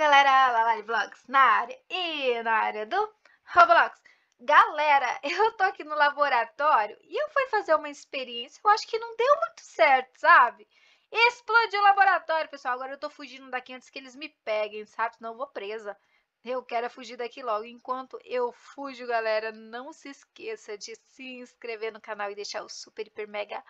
galera, de Vlogs na área e na área do Roblox. Galera, eu tô aqui no laboratório e eu fui fazer uma experiência, eu acho que não deu muito certo, sabe? Explodiu o laboratório, pessoal, agora eu tô fugindo daqui antes que eles me peguem, sabe? Senão eu vou presa. Eu quero é fugir daqui logo. Enquanto eu fujo, galera, não se esqueça de se inscrever no canal e deixar o super, hiper, mega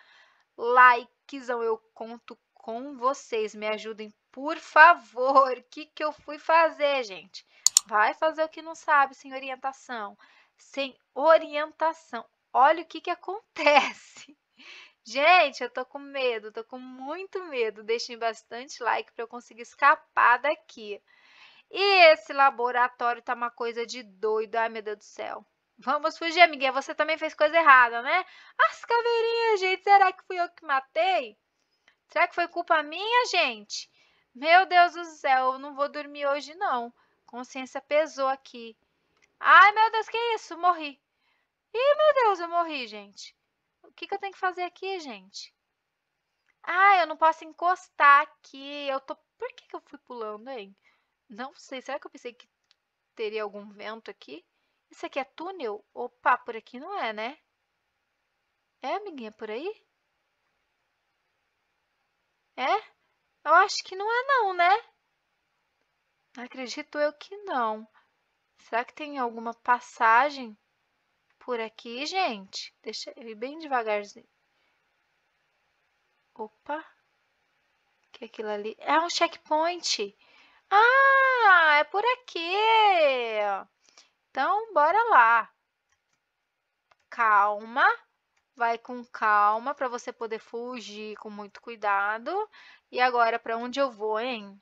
likezão. Eu conto com vocês, me ajudem por favor, o que, que eu fui fazer, gente? Vai fazer o que não sabe sem orientação. Sem orientação. Olha o que, que acontece. Gente, eu tô com medo, tô com muito medo. Deixem bastante like para eu conseguir escapar daqui. E esse laboratório tá uma coisa de doido. Ai, meu Deus do céu. Vamos fugir, amiguinha. Você também fez coisa errada, né? As caveirinhas, gente. Será que fui eu que matei? Será que foi culpa minha, gente? Meu Deus do céu, eu não vou dormir hoje, não. Consciência pesou aqui. Ai, meu Deus, que isso? Morri. Ih, meu Deus, eu morri, gente. O que, que eu tenho que fazer aqui, gente? Ah, eu não posso encostar aqui. Eu tô. Por que, que eu fui pulando, hein? Não sei. Será que eu pensei que teria algum vento aqui? Isso aqui é túnel? Opa, por aqui não é, né? É, amiguinha, por aí? É? Eu acho que não é não, né? Acredito eu que não. Será que tem alguma passagem por aqui, gente? Deixa eu ir bem devagarzinho. Opa! O que é aquilo ali? É um checkpoint! Ah, é por aqui! Então, bora lá. Calma vai com calma para você poder fugir com muito cuidado. E agora, para onde eu vou, hein?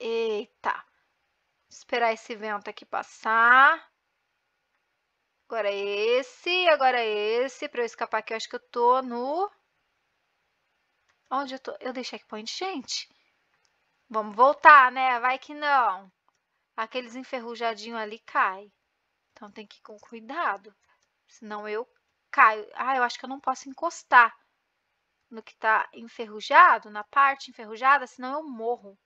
Eita! Esperar esse vento aqui passar. Agora é esse, agora é esse. Para eu escapar aqui, eu acho que eu tô no... Onde eu tô? Eu deixei checkpoint, gente. Vamos voltar, né? Vai que não. Aqueles enferrujadinhos ali cai. Então tem que ir com cuidado. Senão eu ah, eu acho que eu não posso encostar no que está enferrujado, na parte enferrujada, senão eu morro.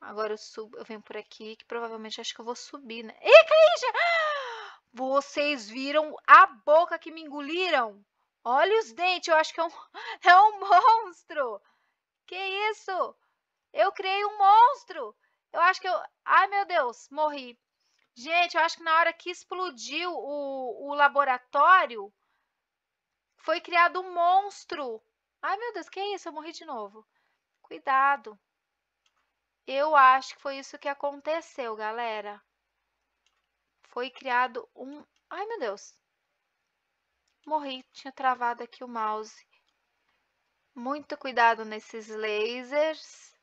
Agora eu subo, eu venho por aqui, que provavelmente acho que eu vou subir, né? Ih, caí Vocês viram a boca que me engoliram? Olha os dentes, eu acho que é um, é um monstro! Que isso? Eu criei um monstro! Eu acho que eu... Ai, meu Deus, morri. Gente, eu acho que na hora que explodiu o, o laboratório, foi criado um monstro. Ai, meu Deus, que é isso? Eu morri de novo. Cuidado. Eu acho que foi isso que aconteceu, galera. Foi criado um... Ai, meu Deus. Morri, tinha travado aqui o mouse. Muito cuidado nesses lasers.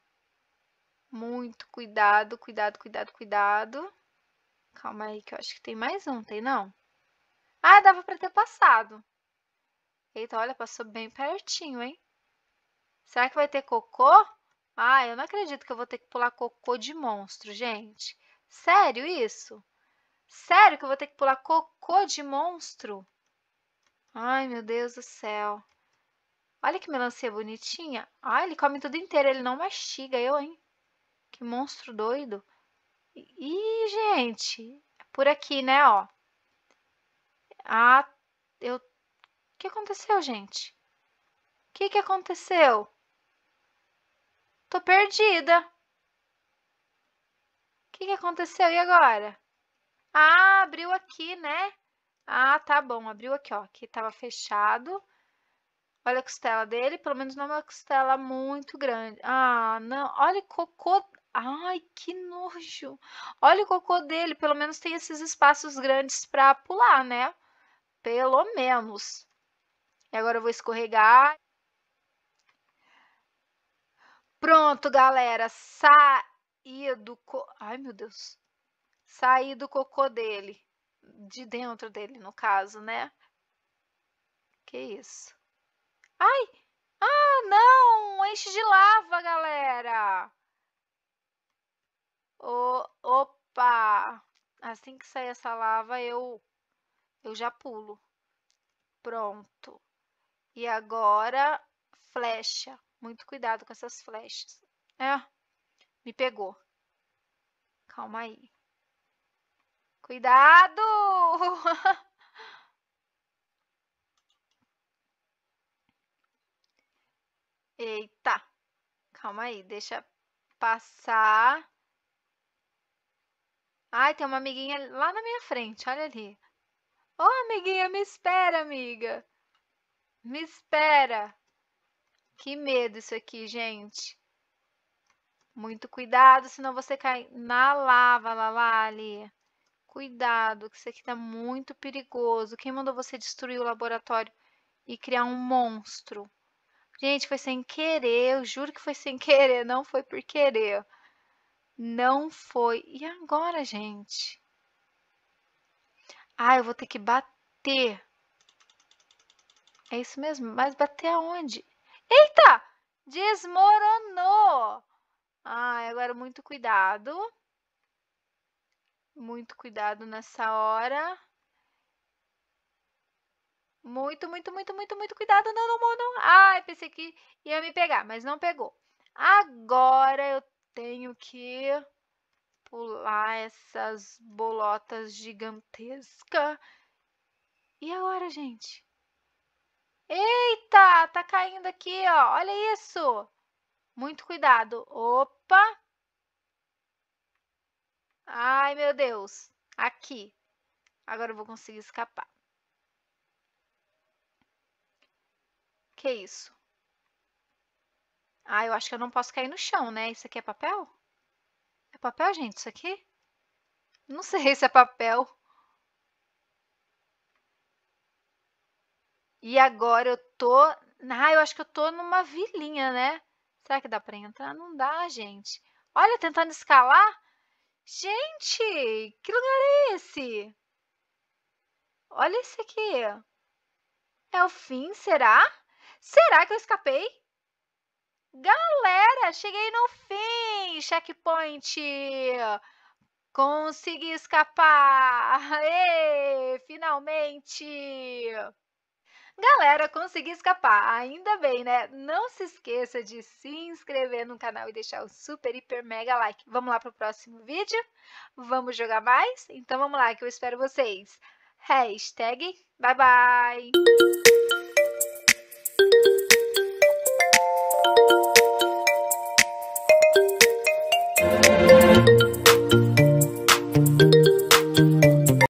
Muito cuidado, cuidado, cuidado, cuidado. Calma aí, que eu acho que tem mais um, tem não? Ah, dava pra ter passado. Eita, olha, passou bem pertinho, hein? Será que vai ter cocô? Ah, eu não acredito que eu vou ter que pular cocô de monstro, gente. Sério isso? Sério que eu vou ter que pular cocô de monstro? Ai, meu Deus do céu. Olha que melancia bonitinha. Ah, ele come tudo inteiro, ele não mastiga eu, hein? Que monstro doido. E, gente, é por aqui, né, ó. Ah, eu... O que aconteceu, gente? O que que aconteceu? Tô perdida. O que que aconteceu? E agora? Ah, abriu aqui, né? Ah, tá bom, abriu aqui, ó. Aqui tava fechado. Olha a costela dele, pelo menos não é uma costela muito grande. Ah, não, olha cocô Ai, que nojo! Olha o cocô dele, pelo menos tem esses espaços grandes para pular, né? Pelo menos. E agora eu vou escorregar. Pronto, galera, saí do co... Ai, meu Deus. Saí do cocô dele, de dentro dele, no caso, né? Que isso? Ai! Ah, não! Enche de lava, galera! O, opa! Assim que sair essa lava, eu, eu já pulo. Pronto. E agora, flecha. Muito cuidado com essas flechas. É, me pegou. Calma aí. Cuidado! Eita! Calma aí, deixa passar. Ai, tem uma amiguinha lá na minha frente, olha ali. Ô, oh, amiguinha, me espera, amiga. Me espera. Que medo isso aqui, gente. Muito cuidado, senão você cai na lava, lá, lá ali. Cuidado, que isso aqui tá muito perigoso. Quem mandou você destruir o laboratório e criar um monstro? Gente, foi sem querer, eu juro que foi sem querer, não foi por querer não foi. E agora, gente? Ah, eu vou ter que bater. É isso mesmo, mas bater aonde? Eita! Desmoronou! Ah, agora muito cuidado. Muito cuidado nessa hora. Muito, muito, muito, muito, muito cuidado. Não, não, não. Ai, pensei que ia me pegar, mas não pegou. Agora eu tenho que pular essas bolotas gigantescas. E agora, gente? Eita, tá caindo aqui, ó. Olha isso. Muito cuidado. Opa. Ai, meu Deus. Aqui. Agora eu vou conseguir escapar. Que isso? Ah, eu acho que eu não posso cair no chão, né? Isso aqui é papel? É papel, gente, isso aqui? Não sei se é papel. E agora eu tô... Ah, eu acho que eu tô numa vilinha, né? Será que dá pra entrar? Não dá, gente. Olha, tentando escalar. Gente, que lugar é esse? Olha esse aqui. É o fim, será? Será que eu escapei? Galera, cheguei no fim! Checkpoint! Consegui escapar! Aê, finalmente! Galera, consegui escapar, ainda bem, né? Não se esqueça de se inscrever no canal e deixar o super, hiper, mega like. Vamos lá para o próximo vídeo? Vamos jogar mais? Então vamos lá, que eu espero vocês. Hashtag bye bye!